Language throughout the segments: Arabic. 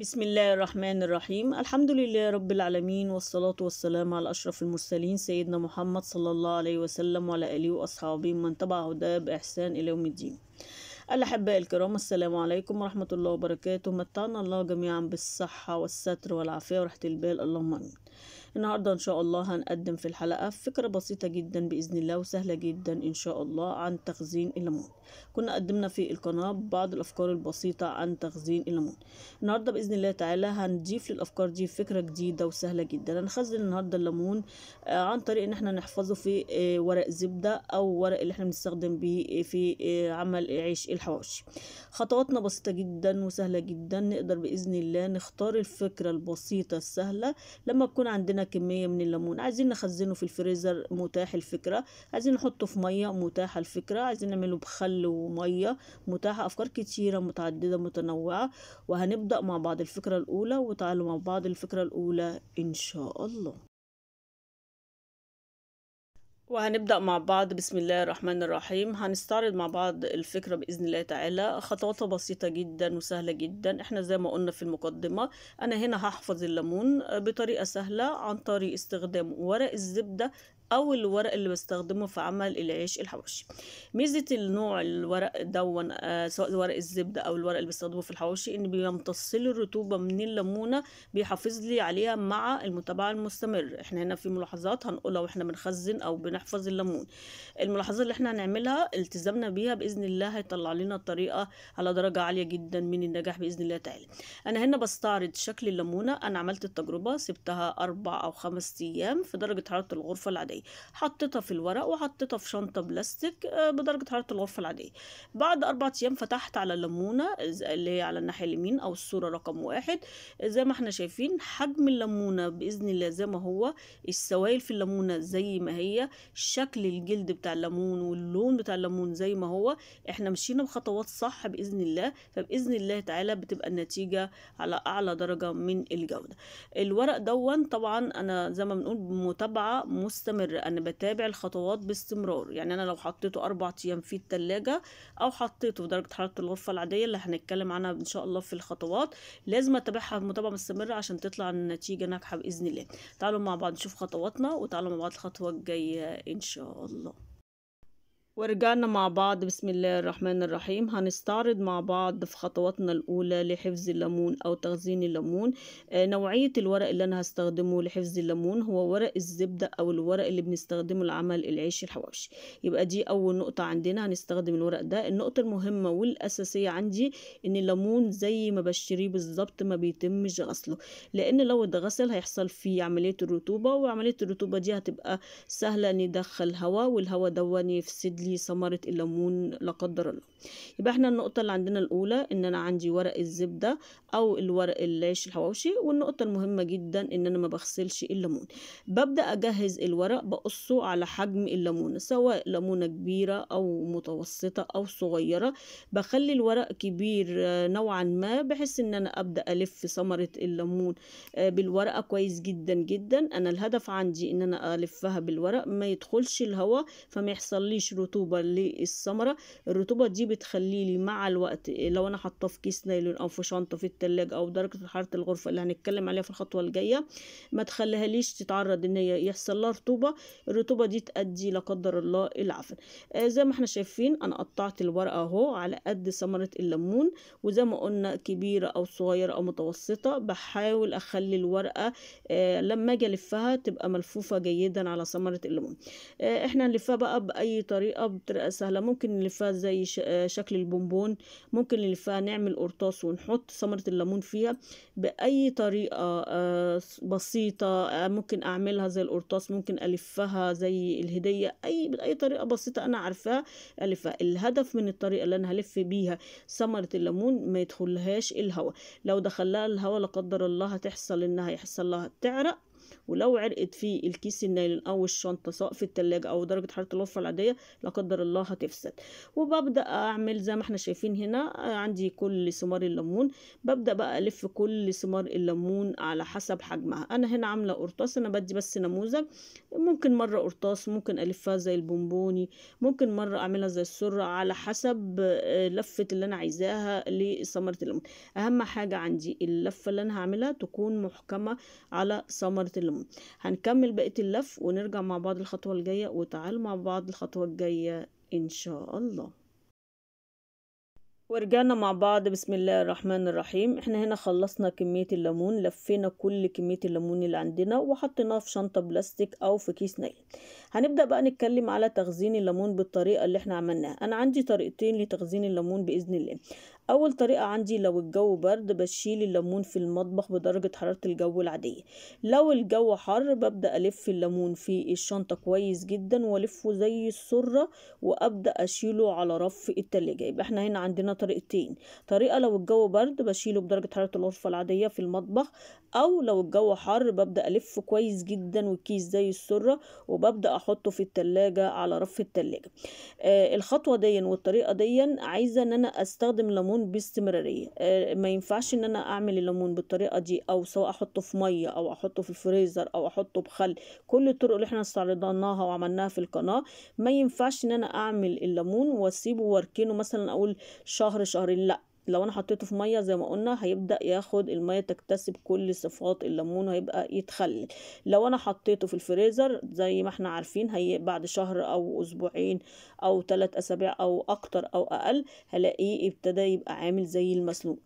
بسم الله الرحمن الرحيم الحمد لله رب العالمين والصلاة والسلام على أشرف المرسلين سيدنا محمد صلى الله عليه وسلم وعلى آله وأصحابه من تبع هداه بإحسان إلى يوم الدين الأحباء الكرام السلام عليكم ورحمة الله وبركاته متعنا الله جميعا بالصحة والستر والعافية ورحمة البال اللهم آمين النهاردة إن شاء الله هنقدم في الحلقة فكرة بسيطة جدا بإذن الله وسهلة جدا إن شاء الله عن تخزين الليمون كنا قدمنا في القناة بعض الأفكار البسيطة عن تخزين الليمون النهاردة بإذن الله تعالى هنضيف للأفكار دي فكرة جديدة وسهلة جدا هنخزن النهاردة الليمون آه، عن طريق إن احنا نحفظه في آه، ورق زبدة أو ورق اللي احنا بنستخدم بيه آه، في عمل عيش الحواوشي خطواتنا بسيطة جدا وسهلة جدا نقدر بإذن الله نختار الفكرة البسيطة السهلة لما تكون عندنا كمية من الليمون عايزين نخزنه في الفريزر متاح الفكرة عايزين نحطه في مية متاحة الفكرة عايزين نعمله بخل ومية متاحة أفكار كتيرة متعددة متنوعة وهنبدأ مع بعض الفكرة الأولى وتعالوا مع بعض الفكرة الأولى إن شاء الله وهنبدأ مع بعض بسم الله الرحمن الرحيم هنستعرض مع بعض الفكرة بإذن الله تعالى خطواتها بسيطة جدا وسهلة جدا احنا زي ما قلنا في المقدمة أنا هنا هحفظ الليمون بطريقة سهلة عن طريق استخدام ورق الزبدة او الورق اللي بستخدمه في عمل العيش الحواشي ميزه النوع الورق دون آه، سواء ورق الزبده او الورق اللي بستخدمه في الحواشي ان بيمتص لي الرطوبه من الليمونه بيحافظ لي عليها مع المتابعه المستمر احنا هنا في ملاحظات هنقولها واحنا بنخزن او بنحفظ الليمون الملاحظات اللي احنا هنعملها التزامنا بيها باذن الله هيطلع لنا الطريقه على درجه عاليه جدا من النجاح باذن الله تعالى انا هنا بستعرض شكل الليمونه انا عملت التجربه سبتها اربع او خمس ايام في درجه حراره الغرفه العاديه العادية حطيتها في الورق وحطيتها في شنطة بلاستيك آه، بدرجة حرارة الغرفة العادية بعد أربعة أيام فتحت على الليمونة اللي هي على الناحية اليمين أو الصورة رقم واحد زي ما احنا شايفين حجم الليمونة بإذن الله زي ما هو السوائل في الليمونة زي ما هي شكل الجلد بتاع الليمون واللون بتاع الليمون زي ما هو احنا مشينا بخطوات صح بإذن الله فبإذن الله تعالى بتبقى النتيجة على أعلى درجة من الجودة الورق دون طبعا أنا زي ما بنقول متابعة مستمرة مستمر انا بتابع الخطوات باستمرار يعني انا لو حطيته اربع ايام في التلاجة او حطيته في درجة حرارة الغرفة العادية اللي هنتكلم عنها ان شاء الله في الخطوات لازم اتابعها بمتابعة مستمرة عشان تطلع النتيجة ناجحة باذن الله تعالوا مع بعض نشوف خطواتنا وتعالوا مع بعض الخطوة الجاية ان شاء الله ورجعنا مع بعض بسم الله الرحمن الرحيم هنستعرض مع بعض في خطواتنا الأولى لحفظ الليمون أو تخزين الليمون آه، نوعية الورق اللي أنا هستخدمه لحفظ الليمون هو ورق الزبدة أو الورق اللي بنستخدمه لعمل العيش الحواوشي يبقى دي أول نقطة عندنا هنستخدم الورق ده النقطة المهمة والأساسية عندي إن الليمون زي ما بشتريه بالظبط ما بيتمش غسله لأن لو اتغسل هيحصل فيه عملية الرطوبة وعملية الرطوبة دي هتبقى سهلة ندخل هواء والهواء ده يفسد لي هذه ثمرة الليمون لا قدر الله يبقى احنا النقطة اللي عندنا الأولى إن أنا عندي ورق الزبدة أو الورق العيش الحواوشي والنقطة المهمة جدا إن أنا ما بغسلش الليمون ببدأ أجهز الورق بقصه على حجم الليمون سواء ليمونة كبيرة أو متوسطة أو صغيرة بخلي الورق كبير آه، نوعا ما بحيث إن أنا أبدأ ألف ثمرة الليمون آه، بالورقة كويس جدا جدا أنا الهدف عندي إن أنا ألفها بالورق ما يدخلش الهواء فما ليش رطوبة الرطوبه للثمره الرطوبه دي بتخلي لي مع الوقت لو انا حاطاه في كيس نايلون او في شنطه في التلاجة او درجه حراره الغرفه اللي هنتكلم عليها في الخطوه الجايه ما تخليهاليش تتعرض ان هي يحصل لها رطوبه الرطوبه دي تؤدي لا قدر الله العفن آه زي ما احنا شايفين انا قطعت الورقه اهو على قد ثمره الليمون وزي ما قلنا كبيره او صغيره او متوسطه بحاول اخلي الورقه آه لما اجي الفها تبقى ملفوفه جيدا على ثمره الليمون آه احنا هنلفها بقى باي طريقه آه، بطريقة سهلة ممكن نلفها زي آه، شكل البونبون ممكن نلفها نعمل قرطاس ونحط ثمرة الليمون فيها بأي طريقة آه، بسيطة ممكن أعملها زي القرطاس ممكن ألفها زي الهدية أي بأي طريقة بسيطة أنا عارفاها ألفها الهدف من الطريقة اللي أنا هلف بيها ثمرة الليمون ما يدخلهاش الهواء لو دخلها الهواء لا قدر الله هتحصل إنها يحصل لها تعرق ولو عرقت في الكيس النايلون او الشنطه سواء في التلاجة او درجه حراره الغرفه العاديه لا قدر الله هتفسد وببدا اعمل زي ما احنا شايفين هنا آه، عندي كل ثمار الليمون ببدا بقى الف كل ثمار الليمون على حسب حجمها انا هنا عامله قرطاس انا بدي بس نموذج ممكن مره قرطاس ممكن الفها زي البونبوني ممكن مره اعملها زي السره على حسب آه، لفه اللي انا عايزاها لثمره الليمون اهم حاجه عندي اللفه اللي انا هعملها تكون محكمه على ثمره الليمون هنكمل بقية اللف ونرجع مع بعض الخطوة الجاية وتعالوا مع بعض الخطوة الجاية إن شاء الله ورجعنا مع بعض بسم الله الرحمن الرحيم احنا هنا خلصنا كمية الليمون لفينا كل كمية الليمون اللي عندنا وحطيناه في شنطة بلاستيك او في كيس نايل هنبدأ بقى نتكلم على تخزين الليمون بالطريقة اللي احنا عملناها انا عندي طريقتين لتخزين الليمون باذن الله أول طريقة عندي لو الجو برد بشيل الليمون في المطبخ بدرجة حرارة الجو العادية لو الجو حر ببدأ ألف الليمون في الشنطة كويس جدا وألفه زي السرة وأبدأ أشيله على رف التلاجة يبقى احنا هنا عندنا طريقتين طريقة لو الجو برد بشيله بدرجة حرارة الغرفة العادية في المطبخ أو لو الجو حر ببدأ الف كويس جدا والكيس زي السرة وببدأ أحطه في التلاجة على رف التلاجة آه الخطوة دي والطريقة دي عايزة إن أنا أستخدم ليمون الليمون باستمرارية آه، ما ينفعش ان انا اعمل الليمون بالطريقة دي او سواء احطه في مية او احطه في الفريزر او احطه بخل كل الطرق اللي احنا استعرضناها وعملناها في القناة ما ينفعش ان انا اعمل الليمون واسيبه واركنه مثلا اقول شهر شهرين لا لو انا حطيته في ميه زي ما قلنا هيبدا ياخد الميه تكتسب كل صفات الليمون هيبقى يتخلل لو انا حطيته في الفريزر زي ما احنا عارفين هي بعد شهر او اسبوعين او ثلاث اسابيع او اكتر او اقل هلاقيه ابتدى يبقى عامل زي المسلوق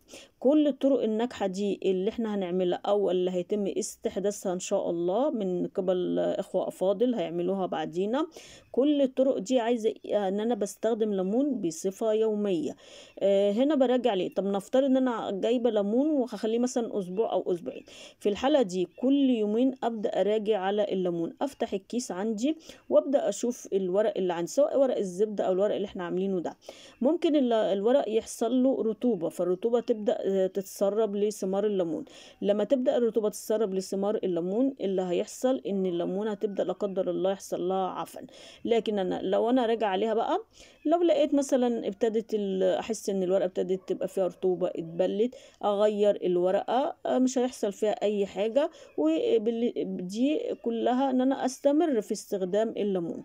كل الطرق الناجحة دي اللي احنا هنعملها او اللي هيتم استحداثها ان شاء الله من قبل اخوة افاضل هيعملوها بعدينا كل الطرق دي عايزة إيه؟ ان انا بستخدم ليمون بصفة يومية آه، هنا براجع ليه طب نفترض ان انا جايبة ليمون وهخليه مثلا اسبوع او اسبوعين في الحالة دي كل يومين ابدأ اراجع على الليمون افتح الكيس عندي وابدأ اشوف الورق اللي عندي سواء ورق الزبدة او الورق اللي احنا عاملينه ده ممكن الورق يحصل له رطوبة فالرطوبة تبدأ تتسرب لثمار الليمون لما تبدا الرطوبه تتسرب لثمار الليمون اللي هيحصل ان الليمونه هتبدا لا قدر الله يحصل لها عفن لكن انا لو انا راجع عليها بقى لو لقيت مثلا ابتدت احس ان الورقه ابتدت تبقى فيها رطوبه اتبلت اغير الورقه مش هيحصل فيها اي حاجه ودي كلها ان انا استمر في استخدام الليمون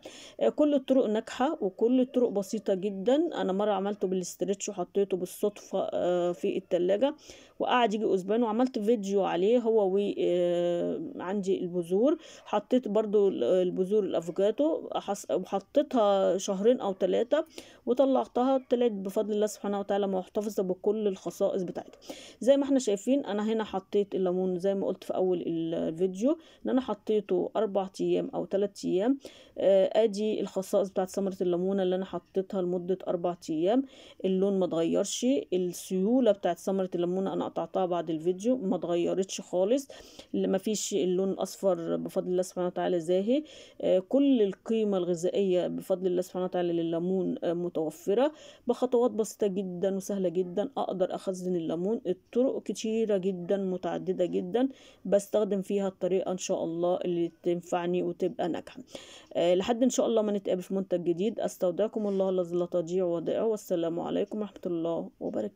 كل الطرق ناجحه وكل الطرق بسيطه جدا انا مره عملته بالاسترتش وحطيته بالصدفه آه، في التلاجة الثلاجة وقعد يجي اسبان وعملت فيديو عليه هو وعندي آه، البذور حطيت برضو آه، البذور الافوكاتو وحطيتها شهرين او ثلاثة وطلعتها طلعت بفضل الله سبحانه وتعالى محتفظة بكل الخصائص بتاعتها زي ما احنا شايفين انا هنا حطيت الليمون زي ما قلت في اول الفيديو ان انا حطيته اربع ايام او ثلاث ايام آه، ادي الخصائص بتاعت ثمرة الليمونة اللي انا حطيتها لمدة اربع ايام اللون ما اتغيرش السيولة بتاعت ثمرة ثمرة الليمون أنا قطعتها بعد الفيديو ما اتغيرتش خالص ما فيش اللون الأصفر بفضل الله سبحانه وتعالى زاهي آه، كل القيمة الغذائية بفضل الله سبحانه وتعالى لليمون آه، متوفرة بخطوات بسيطة جدا وسهلة جدا أقدر أخزن الليمون الطرق كتيرة جدا متعددة جدا بستخدم فيها الطريقة إن شاء الله اللي تنفعني وتبقى ناجحة آه، لحد إن شاء الله ما نتقابل في منتج جديد أستودعكم الله الذي لا تضيع ودائعه والسلام عليكم ورحمة الله وبركاته